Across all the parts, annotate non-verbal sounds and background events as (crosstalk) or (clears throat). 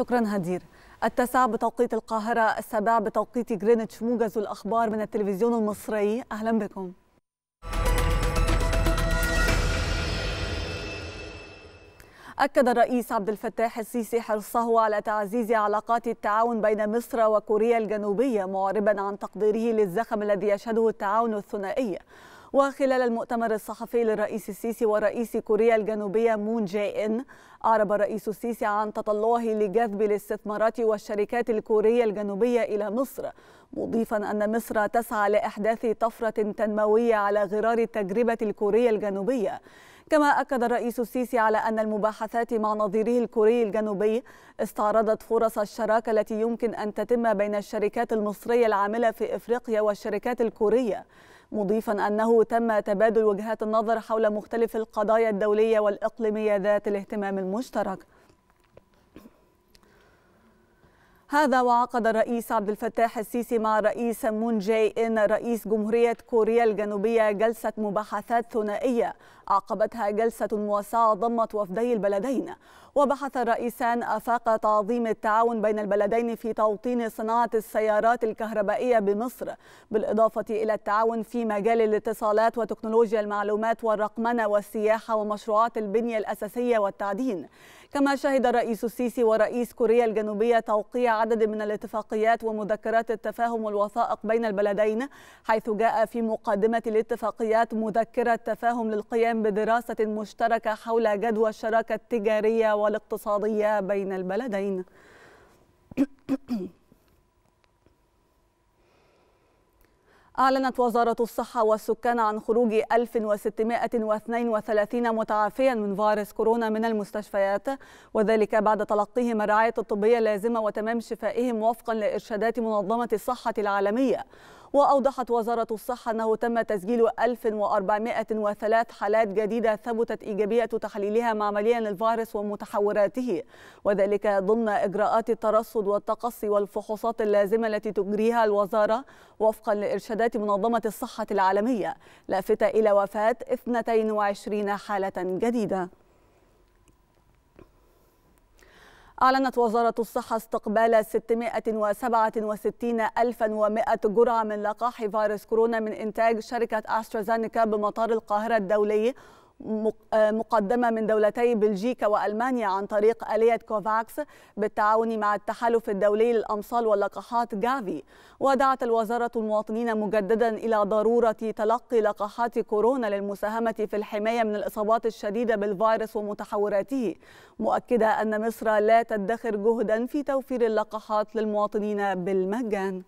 شكرا هدير التاسعة بتوقيت القاهرة السابعة بتوقيت جرينتش موجز الأخبار من التلفزيون المصري أهلا بكم أكد الرئيس عبد الفتاح السيسي حرصه على تعزيز علاقات التعاون بين مصر وكوريا الجنوبية معربا عن تقديره للزخم الذي يشهده التعاون الثنائي وخلال المؤتمر الصحفي للرئيس السيسي ورئيس كوريا الجنوبية مون جاي إن أعرب الرئيس السيسي عن تطلعه لجذب الاستثمارات والشركات الكورية الجنوبية إلى مصر مضيفا أن مصر تسعى لإحداث طفرة تنموية على غرار التجربة الكورية الجنوبية كما أكد الرئيس السيسي على أن المباحثات مع نظيره الكوري الجنوبي استعرضت فرص الشراكة التي يمكن أن تتم بين الشركات المصرية العاملة في إفريقيا والشركات الكورية مضيفا أنه تم تبادل وجهات النظر حول مختلف القضايا الدولية والإقليمية ذات الاهتمام المشترك هذا وعقد الرئيس عبد الفتاح السيسي مع الرئيس مون جاي إن رئيس جمهورية كوريا الجنوبية جلسة مباحثات ثنائية عقبتها جلسة موسعة ضمت وفدي البلدين وبحث الرئيسان آفاق تعظيم التعاون بين البلدين في توطين صناعة السيارات الكهربائية بمصر بالإضافة إلى التعاون في مجال الاتصالات وتكنولوجيا المعلومات والرقمنة والسياحة ومشروعات البنية الأساسية والتعدين كما شهد الرئيس السيسي ورئيس كوريا الجنوبية توقيع عدد من الاتفاقيات ومذكرات التفاهم والوثائق بين البلدين حيث جاء في مقدمة الاتفاقيات مذكرة تفاهم للقيام بدراسة مشتركة حول جدوى الشراكة التجارية والاقتصادية بين البلدين (clears throat) أعلنت وزارة الصحة والسكان عن خروج 1632 متعافيا من فيروس كورونا من المستشفيات وذلك بعد تلقيهم الرعاية الطبية اللازمة وتمام شفائهم وفقا لإرشادات منظمة الصحة العالمية وأوضحت وزارة الصحة أنه تم تسجيل 1403 حالات جديدة ثبتت إيجابية تحليلها معمليا للفيروس ومتحوراته وذلك ضمن إجراءات الترصد والتقصي والفحوصات اللازمة التي تجريها الوزارة وفقا لإرشادات منظمة الصحة العالمية لافتة إلى وفاة 22 حالة جديدة أعلنت وزارة الصحة استقبال 667100 جرعة من لقاح فيروس كورونا من إنتاج شركة أسترازينيكا بمطار القاهرة الدولي آه، مقدمة من دولتي بلجيكا وألمانيا عن طريق آلية كوفاكس بالتعاون مع التحالف الدولي للأمصال واللقاحات جافي ودعت الوزارة المواطنين مجددا إلى ضرورة تلقي لقاحات كورونا للمساهمة في الحماية من الإصابات الشديدة بالفيروس ومتحوراته مؤكدة أن مصر لا تدخر جهدا في توفير اللقاحات للمواطنين بالمجان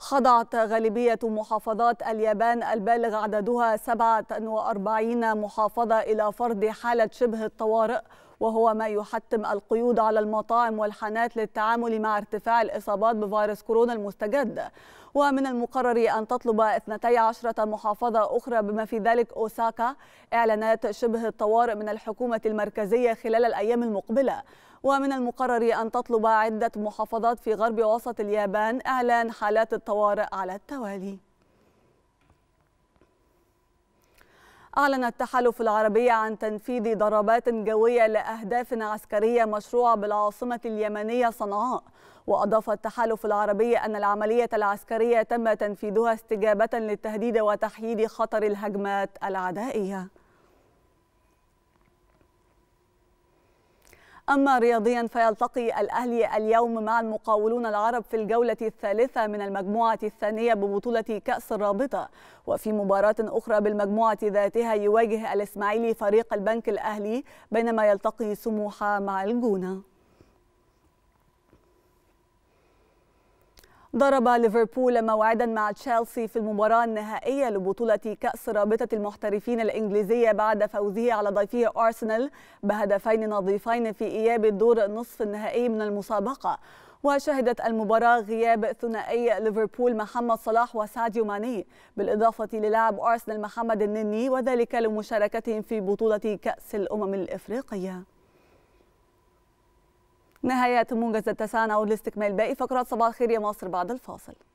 خضعت غالبية محافظات اليابان البالغ عددها 47 محافظة إلى فرض حالة شبه الطوارئ وهو ما يحتم القيود على المطاعم والحانات للتعامل مع ارتفاع الإصابات بفيروس كورونا المستجد ومن المقرر أن تطلب 12 محافظة أخرى بما في ذلك أوساكا إعلانات شبه الطوارئ من الحكومة المركزية خلال الأيام المقبلة ومن المقرر أن تطلب عدة محافظات في غرب وسط اليابان إعلان حالات الطوارئ على التوالي أعلن التحالف العربي عن تنفيذ ضربات جوية لأهداف عسكرية مشروعة بالعاصمة اليمنية صنعاء وأضاف التحالف العربي أن العملية العسكرية تم تنفيذها استجابة للتهديد وتحييد خطر الهجمات العدائية أما رياضيا فيلتقي الأهلي اليوم مع المقاولون العرب في الجولة الثالثة من المجموعة الثانية ببطولة كأس الرابطة وفي مباراة أخرى بالمجموعة ذاتها يواجه الإسماعيلي فريق البنك الأهلي بينما يلتقي سموحة مع الجونة ضرب ليفربول موعدا مع تشيلسي في المباراة النهائية لبطولة كأس رابطة المحترفين الإنجليزية بعد فوزه على ضيفه أرسنال بهدفين نظيفين في إياب الدور النصف النهائي من المسابقة وشهدت المباراة غياب ثنائي ليفربول محمد صلاح وساديو ماني بالإضافة للعب أرسنال محمد النني وذلك لمشاركتهم في بطولة كأس الأمم الإفريقية نهاية منجز التسعة نعود لاستكمال باقي فقرات صباح الخير يا مصر بعد الفاصل